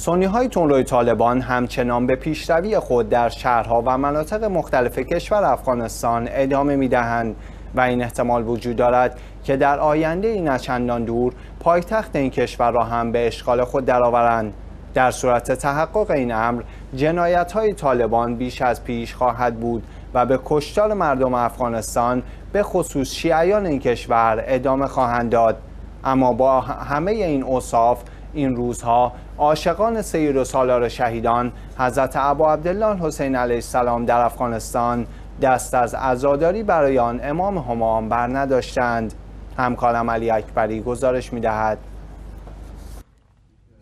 سنی های روی طالبان همچنان به پیشروی خود در شهرها و مناطق مختلف کشور افغانستان ادامه می دهند و این احتمال وجود دارد که در آینده این چندان دور پایتخت این کشور را هم به اشغال خود درآورند در صورت تحقق این امر جنایت های طالبان بیش از پیش خواهد بود و به کشتار مردم افغانستان به خصوص شیعیان این کشور ادامه خواهند داد اما با همه این اوصاف این روزها عاشقان سیر و سالار شهیدان حضرت عبا عبدالله حسین علیه السلام در افغانستان دست از عزاداری برای آن امام همام بر نداشتند همکارم علی اکبری گزارش می دهد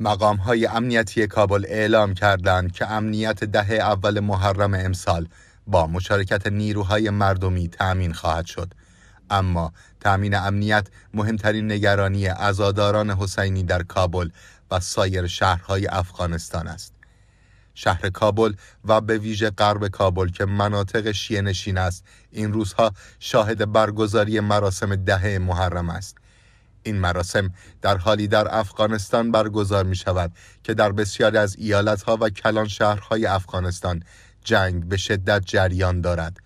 مقام های امنیتی کابل اعلام کردند که امنیت دهه اول محرم امسال با مشارکت نیروهای مردمی تأمین خواهد شد اما تأمین امنیت مهمترین نگرانی ازاداران حسینی در کابل و سایر شهرهای افغانستان است. شهر کابل و به ویژه غرب کابل که مناطق شیه نشین است این روزها شاهد برگزاری مراسم دهه محرم است این مراسم در حالی در افغانستان برگزار می شود که در بسیاری از ایالتها و کلان شهرهای افغانستان جنگ به شدت جریان دارد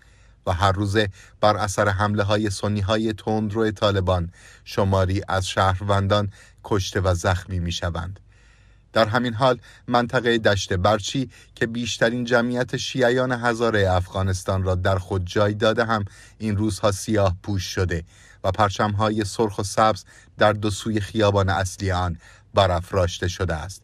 و هر روزه بر اثر حمله های سنی های تندرو طالبان شماری از شهروندان کشته و زخمی می شوند. در همین حال منطقه دشت برچی که بیشترین جمعیت شیعیان هزاره افغانستان را در خود جای داده هم این روزها سیاه پوش شده و پرچمهای سرخ و سبز در دو سوی خیابان اصلی آن برافراشته شده است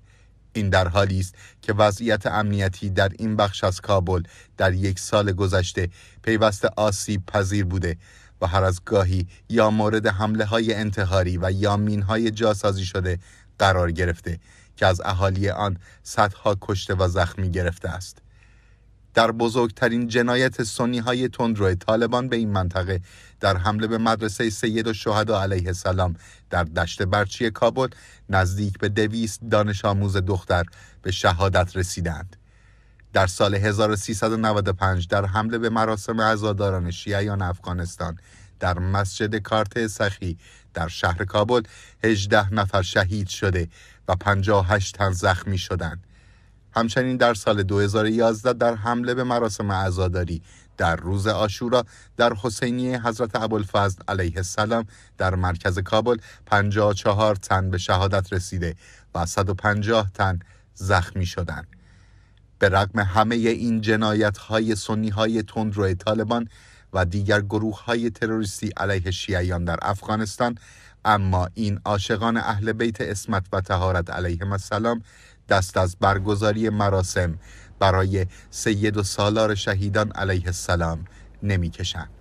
این در حالی است که وضعیت امنیتی در این بخش از کابل در یک سال گذشته پیوسته آسیب پذیر بوده و هر از گاهی یا مورد حمله های انتحاری و یا مین های جاسازی شده قرار گرفته که از اهالی آن صدها کشته و زخمی گرفته است. در بزرگترین جنایت سنی های تندرو طالبان به این منطقه در حمله به مدرسه سید و شهدا علیه السلام در دشت برچی کابل نزدیک به دویست دانش آموز دختر به شهادت رسیدند. در سال 1395 در حمله به مراسم عزاداران شیعیان افغانستان در مسجد کارت سخی در شهر کابل 18 نفر شهید شده و 58 تن زخمی شدند. همچنین در سال 2011 در حمله به مراسم عزاداری در روز آشورا در حسینی حضرت ابوالفضل علیه السلام در مرکز کابل 54 تن به شهادت رسیده و 150 تن زخمی شدند. به رغم همه این جنایت های سنی های تندرو طالبان و دیگر گروه های تروریستی علیه شیعیان در افغانستان اما این عاشقان اهل بیت اسمت و تهارت علیه السلام دست از برگزاری مراسم برای سید و سالار شهیدان علیه السلام نمیکشند.